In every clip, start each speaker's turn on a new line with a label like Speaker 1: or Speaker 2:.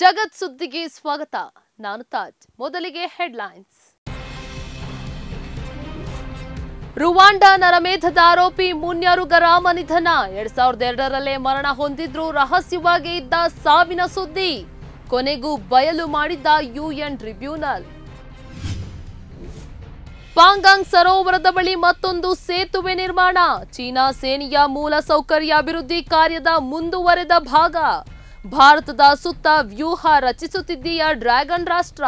Speaker 1: ಜಗತ್ ಸುದ್ದಿಗೆ ಸ್ವಾಗತ ನಾನು ತಾಜ್ ಮೊದಲಿಗೆ ಹೆಡ್ಲೈನ್ಸ್ ರುವಾಂಡ ನರಮೇಧದ ಆರೋಪಿ ಮುನ್ಯರುಗರಾಮ ನಿಧನ ಎರಡ್ ಸಾವಿರದ ಎರಡರಲ್ಲೇ ಮರಣ ಹೊಂದಿದ್ರು ರಹಸ್ಯವಾಗಿ ಇದ್ದ ಸಾವಿನ ಸುದ್ದಿ ಕೊನೆಗೂ ಬಯಲು ಮಾಡಿದ್ದ ಯುಎನ್ ಟ್ರಿಬ್ಯುನಲ್ ಪಾಂಗಾಂಗ್ ಸರೋವರದ ಬಳಿ ಮತ್ತೊಂದು ಸೇತುವೆ ನಿರ್ಮಾಣ ಚೀನಾ ಸೇನೆಯ ಮೂಲಸೌಕರ್ಯ ಅಭಿವೃದ್ಧಿ ಕಾರ್ಯದ ಮುಂದುವರೆದ ಭಾಗ ಭಾರತದ ಸುತ್ತ ವ್ಯೂಹ ರಚಿಸುತ್ತಿದ್ದೀಯ ಡ್ರ್ಯಾಗನ್ ರಾಷ್ಟ್ರ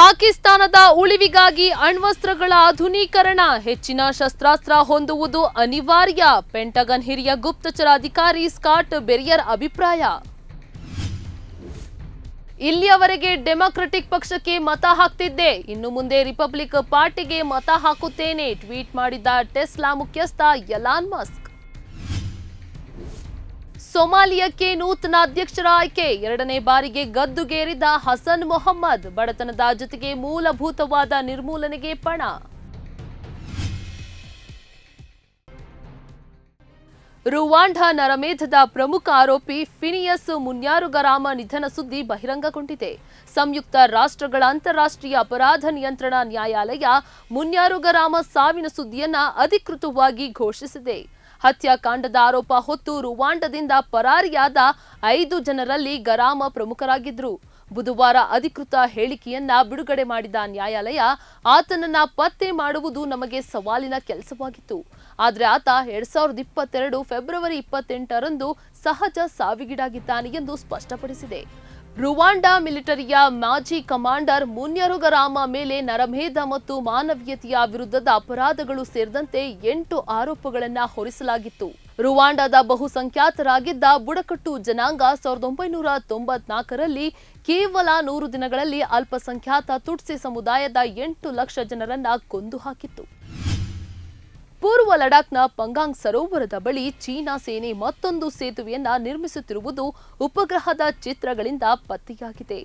Speaker 1: ಪಾಕಿಸ್ತಾನದ ಉಳಿವಿಗಾಗಿ ಅಣ್ವಸ್ತ್ರಗಳ ಆಧುನೀಕರಣ ಹೆಚ್ಚಿನ ಶಸ್ತ್ರಾಸ್ತ್ರ ಹೊಂದುವುದು ಅನಿವಾರ್ಯ ಪೆಂಟಗನ್ ಹಿರಿಯ ಗುಪ್ತಚರ ಅಧಿಕಾರಿ ಸ್ಕಾಟ್ ಬೆರಿಯರ್ ಅಭಿಪ್ರಾಯ ಇಲ್ಲಿಯವರೆಗೆ ಡೆಮಾಕ್ರೆಟಿಕ್ ಪಕ್ಷಕ್ಕೆ ಮತ ಹಾಕ್ತಿದ್ದೆ ಇನ್ನು ಮುಂದೆ ರಿಪಬ್ಲಿಕ್ ಪಾರ್ಟಿಗೆ ಮತ ಹಾಕುತ್ತೇನೆ ಟ್ವೀಟ್ ಮಾಡಿದ ಟೆಸ್ಲಾ ಮುಖ್ಯಸ್ಥ ಯಲಾನ್ ಮಸ್ಕ್ ಸೊಮಾಲಿಯಕ್ಕೆ ನೂತನ ಅಧ್ಯಕ್ಷರ ಆಯ್ಕೆ ಎರಡನೇ ಬಾರಿಗೆ ಗದ್ದುಗೇರಿದ ಹಸನ್ ಮೊಹಮ್ಮದ್ ಬಡತನದ ಜೊತೆಗೆ ಮೂಲಭೂತವಾದ ನಿರ್ಮೂಲನೆಗೆ ಪಣ ರುವಾಂಡ ನರಮೇಧದ ಪ್ರಮುಖ ಆರೋಪಿ ಫಿನಿಯಸ್ ಮುನ್ಯಾರುಗರಾಮ ನಿಧನ ಸುದ್ದಿ ಬಹಿರಂಗಗೊಂಡಿದೆ ಸಂಯುಕ್ತ ರಾಷ್ಟ್ರಗಳ ಅಂತಾರಾಷ್ಟ್ರೀಯ ಅಪರಾಧ ನಿಯಂತ್ರಣ ನ್ಯಾಯಾಲಯ ಮುನ್ಯಾರುಗರಾಮ ಸಾವಿನ ಸುದ್ದಿಯನ್ನ ಅಧಿಕೃತವಾಗಿ ಘೋಷಿಸಿದೆ ಹತ್ಯಾಕಾಂಡದ ಆರೋಪ ಹೊತ್ತು ರುವಾಂಡದಿಂದ ಪರಾರಿಯಾದ ಐದು ಜನರಲ್ಲಿ ಗರಾಮ ಪ್ರಮುಖರಾಗಿದ್ದರು ಬುಧವಾರ ಅಧಿಕೃತ ಹೇಳಿಕೆಯನ್ನ ಬಿಡುಗಡೆ ಮಾಡಿದ ನ್ಯಾಯಾಲಯ ಆತನನ್ನ ಪತ್ತೆ ಮಾಡುವುದು ನಮಗೆ ಸವಾಲಿನ ಕೆಲಸವಾಗಿತ್ತು ಆದರೆ ಆತ ಎರಡ್ ಸಾವಿರದ ಇಪ್ಪತ್ತೆರಡು ಫೆಬ್ರವರಿ ಇಪ್ಪತ್ತೆಂಟರಂದು ಸಹಜ ಸಾವಿಗೀಡಾಗಿದ್ದಾನೆ ಎಂದು ಸ್ಪಷ್ಟಪಡಿಸಿದೆ ರುವಾಂಡಾ ಮಿಲಿಟರಿಯ ಮಾಜಿ ಕಮಾಂಡರ್ ಮುನ್ಯರುಗರಾಮ ಮೇಲೆ ನರಭೇದ ಮತ್ತು ಮಾನವೀಯತೆಯ ವಿರುದ್ಧದ ಅಪರಾಧಗಳು ಸೇರಿದಂತೆ ಎಂಟು ಆರೋಪಗಳನ್ನು ಹೊರಿಸಲಾಗಿತ್ತು ರುವಾಂಡಾದ ಬಹುಸಂಖ್ಯಾತರಾಗಿದ್ದ ಬುಡಕಟ್ಟು ಜನಾಂಗ ಸಾವಿರದ ಒಂಬೈನೂರ ತೊಂಬತ್ನಾಲ್ಕರಲ್ಲಿ ಕೇವಲ ನೂರು ದಿನಗಳಲ್ಲಿ ಅಲ್ಪಸಂಖ್ಯಾತ ತುಟ್ಸಿ ಸಮುದಾಯದ ಎಂಟು ಲಕ್ಷ ಜನರನ್ನ ಕೊಂದು ಹಾಕಿತ್ತು ಪೂರ್ವ ಲಡಾಖ್ನ ಪಂಗಾಂಗ್ ಸರೋವರದ ಬಳಿ ಚೀನಾ ಸೇನೆ ಮತ್ತೊಂದು ಸೇತುವೆಯನ್ನ ನಿರ್ಮಿಸುತ್ತಿರುವುದು ಉಪಗ್ರಹದ ಚಿತ್ರಗಳಿಂದ ಪತ್ತೆಯಾಗಿದೆ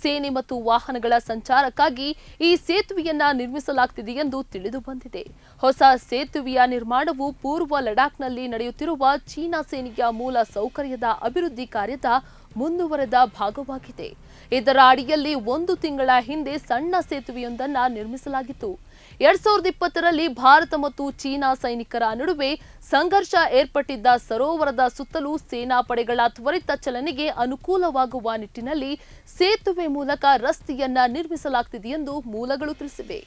Speaker 1: ಸೇನೆ ಮತ್ತು ವಾಹನಗಳ ಸಂಚಾರಕ್ಕಾಗಿ ಈ ಸೇತುವೆಯನ್ನ ನಿರ್ಮಿಸಲಾಗುತ್ತಿದೆ ಎಂದು ತಿಳಿದುಬಂದಿದೆ ಹೊಸ ಸೇತುವೆಯ ನಿರ್ಮಾಣವು ಪೂರ್ವ ಲಡಾಖ್ನಲ್ಲಿ ನಡೆಯುತ್ತಿರುವ ಚೀನಾ ಸೇನೆಯ ಮೂಲ ಸೌಕರ್ಯದ ಅಭಿವೃದ್ಧಿ ಕಾರ್ಯದ ಮುಂದುವರೆದ ಭಾಗವಾಗಿದೆ ಇದರ ಅಡಿಯಲ್ಲಿ ಒಂದು ತಿಂಗಳ ಹಿಂದೆ ಸಣ್ಣ ಸೇತುವೆಯೊಂದನ್ನ ನಿರ್ಮಿಸಲಾಗಿತ್ತು ಎರಡ್ ಸಾವಿರದ ಇಪ್ಪತ್ತರಲ್ಲಿ ಭಾರತ ಮತ್ತು ಚೀನಾ ಸೈನಿಕರ ನಡುವೆ ಸಂಘರ್ಷ ಏರ್ಪಟ್ಟಿದ್ದ ಸರೋವರದ ಸುತ್ತಲೂ ಸೇನಾ ಪಡೆಗಳ ತ್ವರಿತ ಚಲನೆಗೆ ಅನುಕೂಲವಾಗುವ ನಿಟ್ಟಿನಲ್ಲಿ ಸೇತುವೆ ಮೂಲಕ ರಸ್ತೆಯನ್ನ ನಿರ್ಮಿಸಲಾಗುತ್ತಿದೆ ಎಂದು ಮೂಲಗಳು ತಿಳಿಸಿವೆ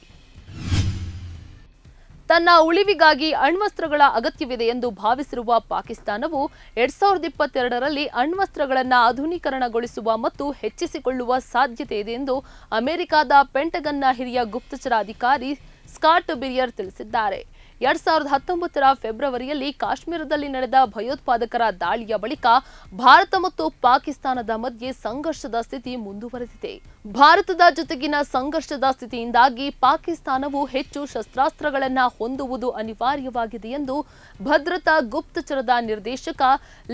Speaker 1: ತನ್ನ ಉಳಿವಿಗಾಗಿ ಅಣ್ವಸ್ತ್ರಗಳ ಅಗತ್ಯವಿದೆ ಎಂದು ಭಾವಿಸಿರುವ ಪಾಕಿಸ್ತಾನವು ಎರಡ್ ಸಾವಿರದ ಇಪ್ಪತ್ತೆರಡರಲ್ಲಿ ಅಣ್ವಸ್ತ್ರಗಳನ್ನು ಆಧುನೀಕರಣಗೊಳಿಸುವ ಮತ್ತು ಹೆಚ್ಚಿಸಿಕೊಳ್ಳುವ ಸಾಧ್ಯತೆ ಇದೆ ಎಂದು ಅಮೆರಿಕದ ಪೆಂಟಗನ್ನ ಹಿರಿಯ ಗುಪ್ತಚರ ಅಧಿಕಾರಿ ಸ್ಕಾಟ್ ಬಿರಿಯರ್ ತಿಳಿಸಿದ್ದಾರೆ ಎರಡ್ ಸಾವಿರದ ಹತ್ತೊಂಬತ್ತರ ಫೆಬ್ರವರಿಯಲ್ಲಿ ಕಾಶ್ಮೀರದಲ್ಲಿ ನಡೆದ ಭಯೋತ್ಪಾದಕರ ದಾಳಿಯ ಬಳಿಕ ಭಾರತ ಮತ್ತು ಪಾಕಿಸ್ತಾನದ ಮಧ್ಯೆ ಸಂಘರ್ಷದ ಸ್ಥಿತಿ ಮುಂದುವರೆದಿದೆ ಭಾರತದ ಜೊತೆಗಿನ ಸಂಘರ್ಷದ ಸ್ಥಿತಿಯಿಂದಾಗಿ ಪಾಕಿಸ್ತಾನವು ಹೆಚ್ಚು ಶಸ್ತ್ರಾಸ್ತ್ರಗಳನ್ನು ಹೊಂದುವುದು ಅನಿವಾರ್ಯವಾಗಿದೆ ಎಂದು ಭದ್ರತಾ ಗುಪ್ತಚರದ ನಿರ್ದೇಶಕ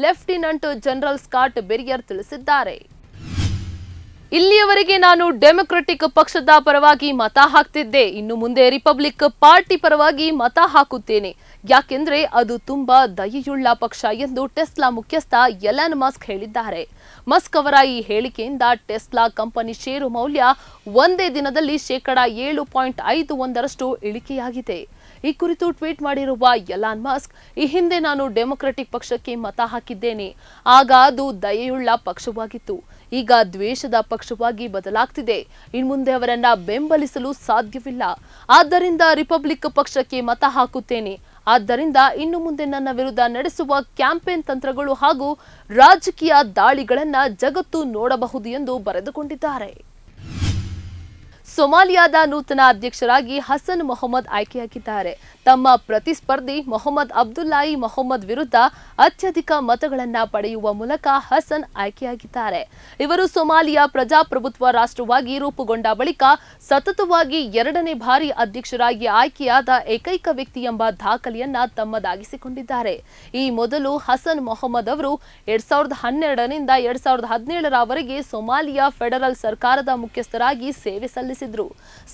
Speaker 1: ಲೆಫ್ಟಿನೆಂಟ್ ಜನರಲ್ ಸ್ಕಾಟ್ ಬೆರಿಯರ್ ತಿಳಿಸಿದ್ದಾರೆ ಇಲ್ಲಿಯವರೆಗೆ ನಾನು ಡೆಮೊಕ್ರೆಟಿಕ್ ಪಕ್ಷದ ಪರವಾಗಿ ಮತ ಹಾಕ್ತಿದ್ದೆ ಇನ್ನು ಮುಂದೆ ರಿಪಬ್ಲಿಕ್ ಪಾರ್ಟಿ ಪರವಾಗಿ ಮತ ಹಾಕುತ್ತೇನೆ ಯಾಕೆಂದ್ರೆ ಅದು ತುಂಬಾ ದಯೆಯುಳ್ಳ ಪಕ್ಷ ಎಂದು ಟೆಸ್ಲಾ ಮುಖ್ಯಸ್ಥ ಎಲನ್ ಮಸ್ಕ್ ಹೇಳಿದ್ದಾರೆ ಮಸ್ಕ್ ಅವರ ಈ ಹೇಳಿಕೆಯಿಂದ ಟೆಸ್ಲಾ ಕಂಪನಿ ಷೇರು ಮೌಲ್ಯ ಒಂದೇ ದಿನದಲ್ಲಿ ಶೇಕಡಾ ಏಳು ಪಾಯಿಂಟ್ ಐದು ಒಂದರಷ್ಟು ಇಳಿಕೆಯಾಗಿದೆ ಈ ಕುರಿತು ಟ್ವೀಟ್ ಮಾಡಿರುವ ಎಲಾನ್ ಮಸ್ಕ್ ಈ ಹಿಂದೆ ನಾನು ಡೆಮೊಕ್ರೆಟಿಕ್ ಪಕ್ಷಕ್ಕೆ ಮತ ಹಾಕಿದ್ದೇನೆ ಆಗ ಅದು ದಯೆಯುಳ್ಳ ಪಕ್ಷವಾಗಿತ್ತು ಈಗ ದ್ವೇಷದ ಪಕ್ಷವಾಗಿ ಬದಲಾಗ್ತಿದೆ ಇನ್ಮುಂದೆ ಅವರನ್ನ ಬೆಂಬಲಿಸಲು ಸಾಧ್ಯವಿಲ್ಲ ಆದ್ದರಿಂದ ರಿಪಬ್ಲಿಕ್ ಪಕ್ಷಕ್ಕೆ ಮತ ಹಾಕುತ್ತೇನೆ ಆದ್ದರಿಂದ ಇನ್ನು ಮುಂದೆ ನನ್ನ ವಿರುದ್ಧ ನಡೆಸುವ ಕ್ಯಾಂಪೇನ್ ತಂತ್ರಗಳು ಹಾಗೂ ರಾಜಕೀಯ ದಾಳಿಗಳನ್ನ ಜಗತ್ತು ನೋಡಬಹುದು ಎಂದು ಬರೆದುಕೊಂಡಿದ್ದಾರೆ ಸೊಮಾಲಿಯಾದ ನೂತನ ಅಧ್ಯಕ್ಷರಾಗಿ ಹಸನ್ ಮೊಹಮ್ಮದ್ ಆಯ್ಕೆಯಾಗಿದ್ದಾರೆ ತಮ್ಮ ಪ್ರತಿಸ್ಪರ್ಧಿ ಮೊಹಮ್ಮದ್ ಅಬ್ದುಲ್ಲಾಯಿ ಮೊಹಮ್ಮದ್ ವಿರುದ್ಧ ಅತ್ಯಧಿಕ ಮತಗಳನ್ನು ಪಡೆಯುವ ಮೂಲಕ ಹಸನ್ ಆಯ್ಕೆಯಾಗಿದ್ದಾರೆ ಇವರು ಸೊಮಾಲಿಯಾ ಪ್ರಜಾಪ್ರಭುತ್ವ ರಾಷ್ಟ್ರವಾಗಿ ರೂಪುಗೊಂಡ ಬಳಿಕ ಸತತವಾಗಿ ಎರಡನೇ ಬಾರಿ ಅಧ್ಯಕ್ಷರಾಗಿ ಆಯ್ಕೆಯಾದ ಏಕೈಕ ವ್ಯಕ್ತಿ ಎಂಬ ದಾಖಲೆಯನ್ನ ತಮ್ಮದಾಗಿಸಿಕೊಂಡಿದ್ದಾರೆ ಈ ಮೊದಲು ಹಸನ್ ಮೊಹಮ್ಮದ್ ಅವರು ಎರಡ್ ಸಾವಿರದ ಹನ್ನೆರಡರಿಂದ ಎರಡ್ ಸಾವಿರದ ಹದಿನೇಳರವರೆಗೆ ಸೊಮಾಲಿಯಾ ಫೆಡರಲ್ ಸರ್ಕಾರದ ಮುಖ್ಯಸ್ಥರಾಗಿ ಸೇವೆ ಸಲ್ಲಿಸಿದ್ದಾರೆ ನಡೆಸಿದ್ರು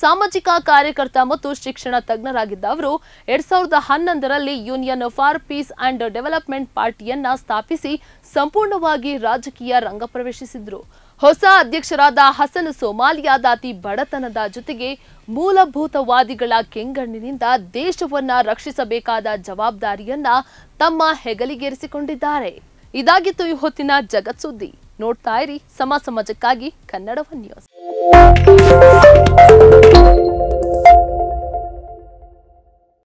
Speaker 1: ಸಾಮಾಜಿಕ ಕಾರ್ಯಕರ್ತ ಮತ್ತು ಶಿಕ್ಷಣ ತಜ್ಞರಾಗಿದ್ದ ಅವರು ಎರಡ್ ಸಾವಿರದ ಹನ್ನೊಂದರಲ್ಲಿ union for peace and development ಪಾರ್ಟಿಯನ್ನ ಸ್ಥಾಪಿಸಿ ಸಂಪೂರ್ಣವಾಗಿ ರಾಜಕೀಯ ರಂಗ ಪ್ರವೇಶಿಸಿದ್ರು ಹೊಸ ಅಧ್ಯಕ್ಷರಾದ ಹಸನ್ ಸೋಮಾಲಿಯಾದ ಅತಿ ಬಡತನದ ಜೊತೆಗೆ ಮೂಲಭೂತವಾದಿಗಳ ಕೆಂಗಣ್ಣಿನಿಂದ ದೇಶವನ್ನ ರಕ್ಷಿಸಬೇಕಾದ ಜವಾಬ್ದಾರಿಯನ್ನ ತಮ್ಮ ಹೆಗಲಿಗೇರಿಸಿಕೊಂಡಿದ್ದಾರೆ ಇದಾಗಿತ್ತು ಈ ಹೊತ್ತಿನ ಜಗತ್ ಸುದ್ದಿ ನೋಡ್ತಾ ಇರಿ ಸಮ ಸಮಾಜಕ್ಕಾಗಿ ಕನ್ನಡವ ನ್ಯೂಸ್ Thank you.